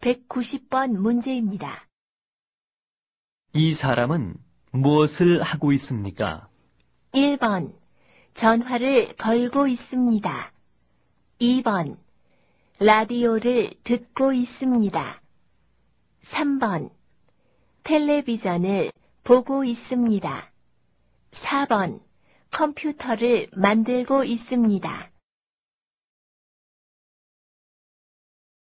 190번 문제입니다. 이 사람은 무엇을 하고 있습니까? 1번. 전화를 걸고 있습니다. 2번. 라디오를 듣고 있습니다. 3번. 텔레비전을 보고 있습니다. 4번. 컴퓨터를 만들고 있습니다.